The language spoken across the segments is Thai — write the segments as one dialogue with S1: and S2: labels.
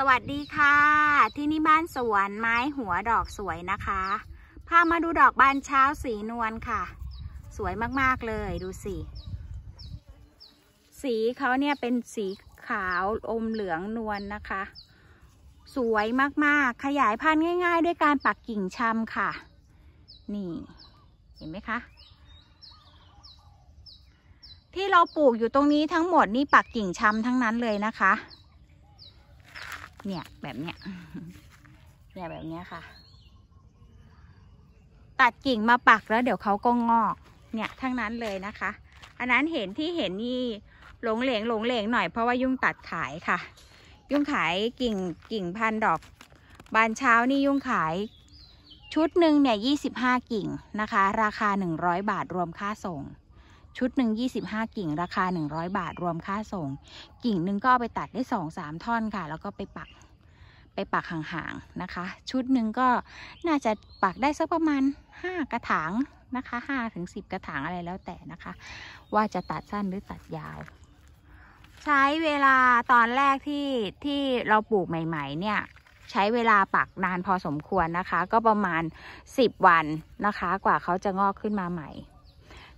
S1: สวัสดีค่ะ ที่นี่บ้านสวนไม้หัวดอกสวยนะคะพามาดูดอกบานเช้าสีนวลค่ะ สวยมาก ๆ เลยดูสิ สีเขาเนี่ย เป็นสีขาวอมเหลืองนวลนนะคะ สวยมากๆ ขยายพันธุ์ง่าย ๆ ด้วยการปักกิ่งชำค่ะ นี่เห็นไหมคะ ที่เราปลูกอยู่ตรงนี้ทั้งหมดนี่ปักกิ่งชำทั้งนั้นเลยนะคะเนี่ย แบบเนี้ย เนี่ยแบบเนี้ยค่ะ ตัดกิ่งมาปักแล้ว เดี๋ยวเขาก็งอก เนี่ยทั้งนั้นเลยนะคะ อันนั้นเห็นที่เห็นนี่หลงเหลงหลงเหลงหน่อยเพราะว่ายุ่งตัดขายค่ะ ยุ่งขายกิ่งกิ่งพันดอก บานเช้านี่ยุ่งขายชุดหนึ่งเนี่ยยี่สิบห้ากิ่งนะคะ ราคาหนึ่งร้อยบาทรวมค่าส่งชุดหนึ่ง25กิ่งราคา 100 บาทรวมค่าส่งกิ่งหนึ่งก็เอาไปตัดได้2-3 ท่อนค่ะแล้วก็ไปปักไปปักห่างๆนะคะ ชุดหนึ่งก็น่าจะปักได้สักประมาณ 5 กระถางนะคะ5ถึง10 กระถางอะไรแล้วแต่นะคะ ว่าจะตัดสั้นหรือตัดยาว ใช้เวลาตอนแรกที่ที่เราปลูกใหม่ ๆ เนี่ยใช้เวลาปักนานพอสมควรนะคะ ก็ประมาณ 10 วันนะคะ กว่าเขาจะงอกขึ้นมาใหม่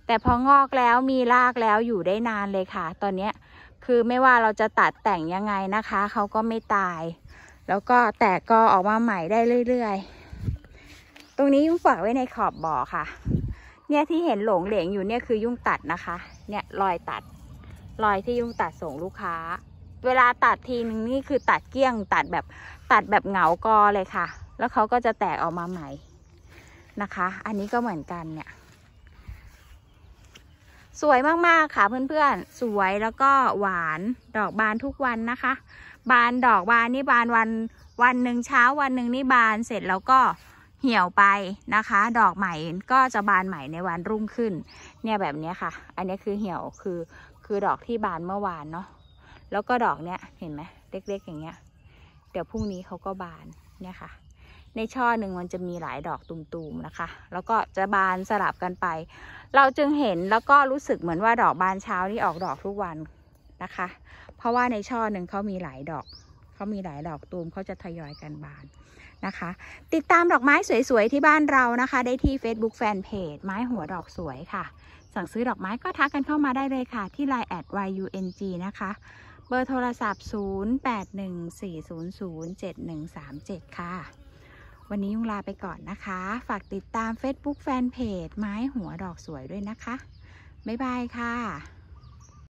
S1: แต่พองอกแล้วมีรากแล้วอยู่ได้นานเลยค่ะ ตอนนี้คือไม่ว่าเราจะตัดแต่งยังไงนะคะ เขาก็ไม่ตาย แล้วก็แตกก็ออกมาใหม่ได้เรื่อยๆตรงนี้ยุ่งฝากไว้ในขอบบ่อค่ะ เนี่ยที่เห็นหลงเหลงอยู่เนี่ยคือยุ่งตัดนะคะ เนี่ยรอยตัดรอยที่ยุ่งตัดส่งลูกค้า เวลาตัดทีนึงนี่คือตัดเกี้ยงตัดแบบตัดแบบเหงากอเลยค่ะ แล้วเขาก็จะแตกออกมาใหม่นะคะ อันนี้ก็เหมือนกันเนี่ยสวยมาก ๆ ค่ะ เพื่อน ๆ สวยแล้วก็หวาน ดอกบานทุกวันนะคะ บานดอกบานนี่บานวันวันหนึ่งเช้าวันหนึ่งนี่บานเสร็จแล้วก็เหี่ยวไปนะคะ ดอกใหม่ก็จะบานใหม่ในวันรุ่งขึ้น เนี่ยแบบนี้ค่ะ อันนี้คือเหี่ยวคือคือดอกที่บานเมื่อวานเนาะ แล้วก็ดอกเนี้ยเห็นไหมเล็กๆ อย่างเงี้ย เดี๋ยวพรุ่งนี้เขาก็บานเนี่ยค่ะในช่อหนึ่งมันจะมีหลายดอกตุ่มๆนะคะ แล้วก็จะบานสลับกันไป เราจึงเห็นแล้วก็รู้สึกเหมือนว่าดอกบานเช้านี่ออกดอกทุกวันนะคะ เพราะว่าในช่อหนึ่งเขามีหลายดอก เขามีหลายดอกตูมเขาจะทยอยกันบานนะคะ ติดตามดอกไม้สวยๆที่บ้านเรานะคะ ได้ที่ Facebook Fanpage ไม้หัวดอกสวยค่ะ สั่งซื้อดอกไม้ก็ทักกันเข้ามาได้เลยค่ะ ที่ Line แอด yung นะคะ เบอร์โทรศัพท์0814007137ค่ะวันนี้ยุงลาไปก่อนนะคะ ฝากติดตาม Facebook Fanpage ไม้หัวดอกสวยด้วยนะคะ บ๊ายบายค่ะ